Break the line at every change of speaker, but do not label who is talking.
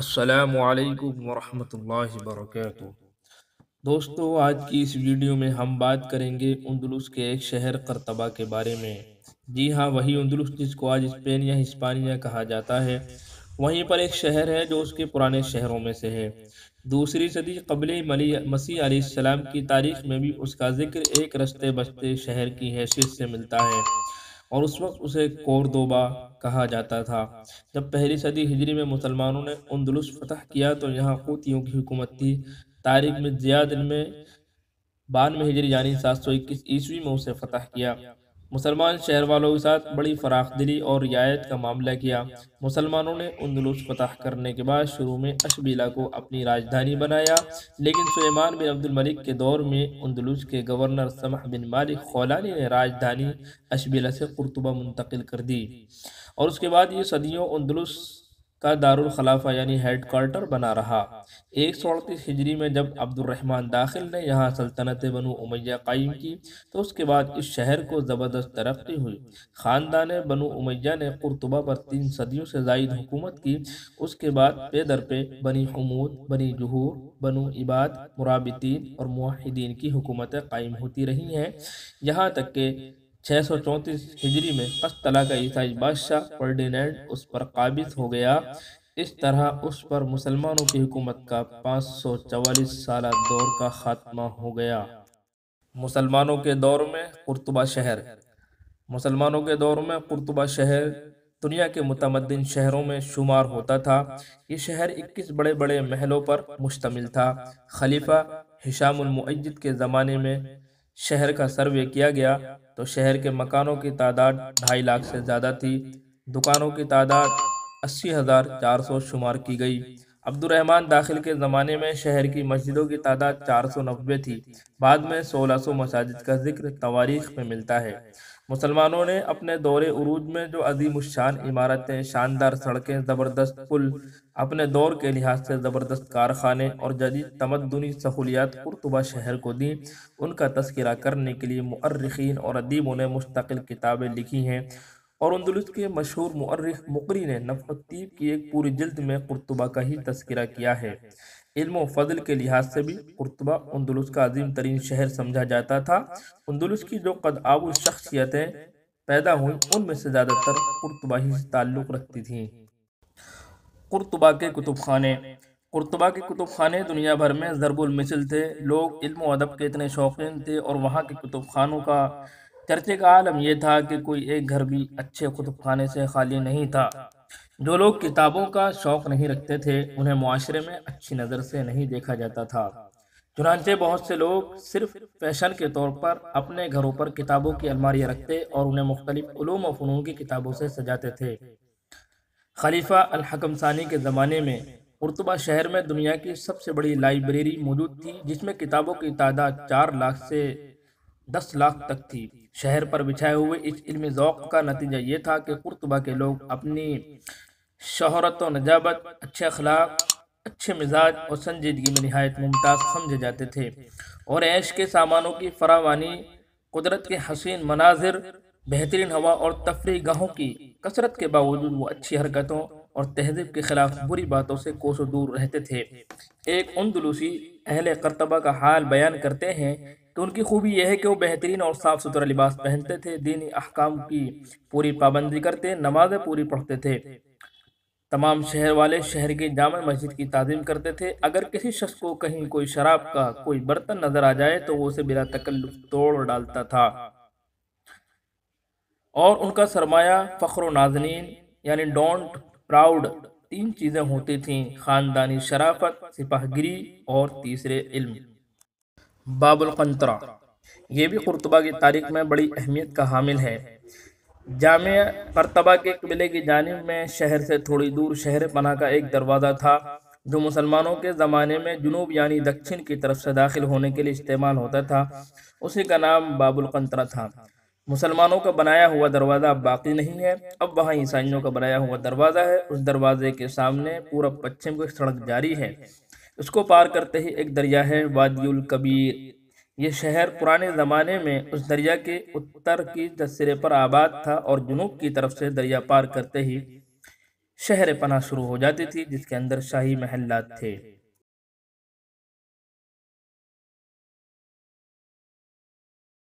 السلام علیکم ورحمۃ اللہ وبرکاتہ دوستو آج کی اس ویڈیو میں ہم بات کریں گے اندلس کے ایک شہر کرتبہ کے بارے میں جی ہاں وہی اندلس جس کو آج اسپین یا ہسپانیہ کہا جاتا ہے وہیں پر ایک شہر ہے جو اس کے پرانے شہروں میں سے ہے دوسری صدی قبل مسیح علیہ السلام کی تاریخ میں بھی اس کا ذکر ایک رستے بستے شہر کی حیثیت سے ملتا ہے اور اس وقت اسے کوردوبا کہا جاتا تھا جب پہلی صدی ہجری میں مسلمانوں نے اندلس فتح کیا تو یہاں قوتیوں کی حکومت تھی تاریخ میں زیادہ دن میں بان میں ہجری یعنی سات سو اکیس عیسوی میں اسے فتح کیا مسلمان شہر والوں کے ساتھ بڑی فراخ دلی اور رعایت کا معاملہ کیا مسلمانوں نے اندلوس فتح کرنے کے بعد شروع میں اشبیلا کو اپنی راجدھانی بنایا لیکن سلیمان بن عبد الملک کے دور میں اندلوس کے گورنر سمح بن مالک خولانی نے راجدھانی اشبیلا سے قرطبہ منتقل کر دی اور اس کے بعد یہ صدیوں اندلوس کا دارالخلافہ یعنی ہیڈ کوارٹر بنا رہا ایک سو اڑتیس ہجری میں جب عبد الرحمن داخل نے یہاں سلطنت بنو امیہ قائم کی تو اس کے بعد اس شہر کو زبردست ترقی ہوئی خاندان بنو امیہ نے قرطبہ پر تین صدیوں سے زائد حکومت کی اس کے بعد پے پہ بنی حمود بنی جہور بنو عباد مرابطین اور معاہدین کی حکومتیں قائم ہوتی رہی ہیں یہاں تک کہ چھ سو چونتیس ہجری میں اس طرح کا عیسائی مسلمانوں کی حکومت کا پانچ سو چوالیس سالہ مسلمانوں کے دور میں قرطبہ شہر مسلمانوں کے دور میں قرطبہ شہر دنیا کے متمدن شہروں میں شمار ہوتا تھا یہ شہر اکیس بڑے بڑے محلوں پر مشتمل تھا خلیفہ ہشام المعجد کے زمانے میں شہر کا سروے کیا گیا تو شہر کے مکانوں کی تعداد ڈھائی لاکھ سے زیادہ تھی دکانوں کی تعداد اسی ہزار چار سو شمار کی گئی عبد الرحمن داخل کے زمانے میں شہر کی مسجدوں کی تعداد چار سو نوے تھی بعد میں سولہ سو مساجد کا ذکر تواریخ میں ملتا ہے مسلمانوں نے اپنے دور عروج میں جو عظیم الشان عمارتیں شاندار سڑکیں زبردست پل اپنے دور کے لحاظ سے زبردست کارخانے اور جدید تمدنی سہولیات قرطبہ شہر کو دیں ان کا تذکرہ کرنے کے لیے مؤرخین اور ادیبوں نے مستقل کتابیں لکھی ہیں اور اندلس کے مشہور معرخ مقری نے الطیب کی ایک پوری جلد میں قرطبہ کا ہی تذکرہ کیا ہے علم و فضل کے لحاظ سے بھی قرطبہ اندلس کا عظیم ترین شہر سمجھا جاتا تھا اندلس کی جو قد آب شخصیتیں پیدا ہوئیں ان میں سے زیادہ تر قرطبہ ہی تعلق رکھتی تھیں قرطبہ کے کتب خانے قرطبہ کے کتب خانے دنیا بھر میں ضرب المثل تھے لوگ علم و ادب کے اتنے شوقین تھے اور وہاں کے کتب خانوں کا چرچے کا عالم یہ تھا کہ کوئی ایک گھر بھی اچھے کتب خانے سے خالی نہیں تھا جو لوگ کتابوں کا شوق نہیں رکھتے تھے انہیں معاشرے میں اچھی نظر سے نہیں دیکھا جاتا تھا چنانچہ بہت سے لوگ صرف فیشن کے طور پر اپنے گھروں پر کتابوں کی الماریاں رکھتے اور انہیں مختلف علوم و فنون کی کتابوں سے سجاتے تھے خلیفہ الحکم ثانی کے زمانے میں ارتبہ شہر میں دنیا کی سب سے بڑی لائبریری موجود تھی جس میں کتابوں کی تعداد چار لاکھ سے دس لاکھ تک تھی شہر پر بچھائے ہوئے اس علم ذوق کا نتیجہ یہ تھا کہ قرطبہ کے لوگ اپنی شہرت و نجابت اچھے اخلاق اچھے مزاج اور سنجیدگی میں نہایت ممتاز سمجھے جاتے تھے اور عیش کے سامانوں کی فراوانی قدرت کے حسین مناظر بہترین ہوا اور تفریح گاہوں کی کثرت کے باوجود وہ اچھی حرکتوں اور تہذیب کے خلاف بری باتوں سے کوس و دور رہتے تھے ایک اندلوسی اہل کرتبہ کا حال بیان کرتے ہیں تو ان کی خوبی یہ ہے کہ وہ بہترین اور صاف ستھرا لباس پہنتے تھے دینی احکام کی پوری پابندی کرتے نمازیں پوری پڑھتے تھے تمام شہر والے شہر کی جامع مسجد کی تعظیم کرتے تھے اگر کسی شخص کو کہیں کوئی شراب کا کوئی برتن نظر آ جائے تو وہ اسے بلا تکلف توڑ ڈالتا تھا اور ان کا سرمایہ فخر و نازنین یعنی ڈونٹ پراؤڈ تین چیزیں ہوتی تھیں خاندانی شرافت سپاہ گری اور تیسرے علم باب القنطرہ یہ بھی قرطبہ کی تاریخ میں بڑی اہمیت کا حامل ہے جامع قرطبہ کے قبلے کی جانب میں شہر سے تھوڑی دور شہر پناہ کا ایک دروازہ تھا جو مسلمانوں کے زمانے میں جنوب یعنی دکچن کی طرف سے داخل ہونے کے لیے استعمال ہوتا تھا اسی کا نام باب القنطرہ تھا مسلمانوں کا بنایا ہوا دروازہ باقی نہیں ہے اب وہاں عیسائیوں کا بنایا ہوا دروازہ ہے اس دروازے کے سامنے پورا پچھم کو سڑک جاری ہے اس کو پار کرتے ہی ایک دریا ہے وادی القبیر یہ شہر پرانے زمانے میں اس دریا کے اتر کی جسرے پر آباد تھا اور جنوب کی طرف سے دریا پار کرتے ہی شہر پناہ شروع ہو جاتی تھی جس کے اندر شاہی محلات تھے